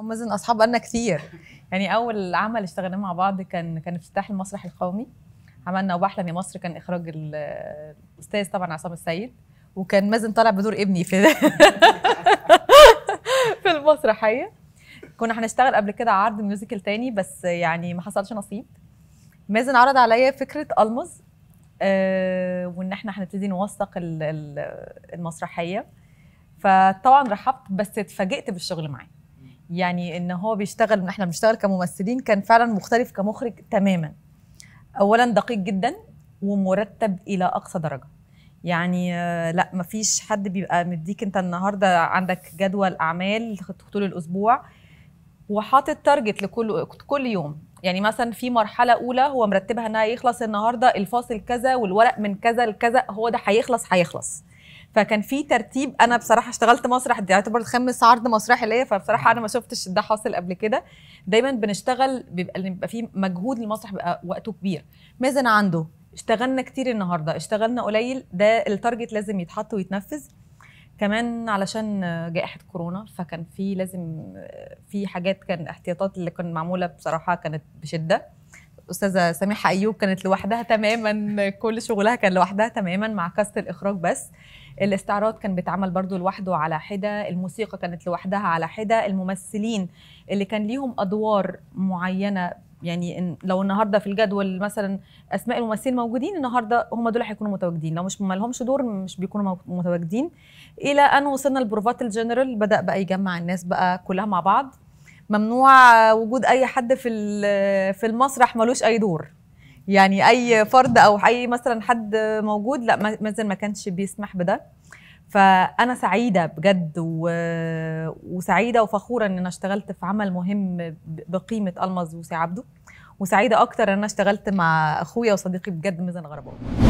انا ومازن اصحاب بقالنا كتير يعني اول عمل اشتغلناه مع بعض كان كان افتتاح المسرح القومي عملنا وبحلم يا مصر كان اخراج الاستاذ طبعا عصام السيد وكان مازن طالع بدور ابني في في المسرحيه كنا هنشتغل قبل كده عرض ميوزيكال تاني بس يعني ما حصلش نصيب مازن عرض عليا فكره المز آه وان احنا هنبتدي نوثق المسرحيه فطبعا رحبت بس اتفاجئت بالشغل معاه يعني ان هو بيشتغل احنا بنشتغل كممثلين كان فعلا مختلف كمخرج تماما اولا دقيق جدا ومرتب الى اقصى درجه يعني آه، لا مفيش حد بيبقى مديك انت النهارده عندك جدول اعمال طول الاسبوع وحاطط تارجت لكل كل يوم يعني مثلا في مرحله اولى هو مرتبها انها يخلص النهارده الفاصل كذا والورق من كذا لكذا هو ده هيخلص هيخلص فكان في ترتيب انا بصراحه اشتغلت مسرح ده يعتبر خامس عرض مسرحي ليا فبصراحه انا ما شفتش ده حاصل قبل كده دايما بنشتغل بيبقى بيبقى في مجهود المسرح بيبقى وقته كبير مازن عنده اشتغلنا كتير النهارده اشتغلنا قليل ده التارجت لازم يتحط ويتنفذ كمان علشان جائحه كورونا فكان في لازم في حاجات كان احتياطات اللي كانت معموله بصراحه كانت بشده الاستاذه سميحه ايوب كانت لوحدها تماما كل شغلها كان لوحدها تماما مع كاست الاخراج بس الاستعراض كان بيتعمل برضو لوحده على حده الموسيقى كانت لوحدها على حده الممثلين اللي كان ليهم ادوار معينه يعني لو النهارده في الجدول مثلا اسماء الممثلين موجودين النهارده هم دول هيكونوا متواجدين لو مش ما لهمش دور مش بيكونوا متواجدين الى ان وصلنا لبروفات الجنرال بدا بقى يجمع الناس بقى كلها مع بعض ممنوع وجود اي حد في في المسرح ملوش اي دور يعني اي فرد او اي مثلا حد موجود لا مازن ما كانش بيسمح بده فانا سعيده بجد و... وسعيده وفخوره ان انا اشتغلت في عمل مهم بقيمه المز وسي عبده وسعيده اكتر ان انا اشتغلت مع اخويا وصديقي بجد مازن غربان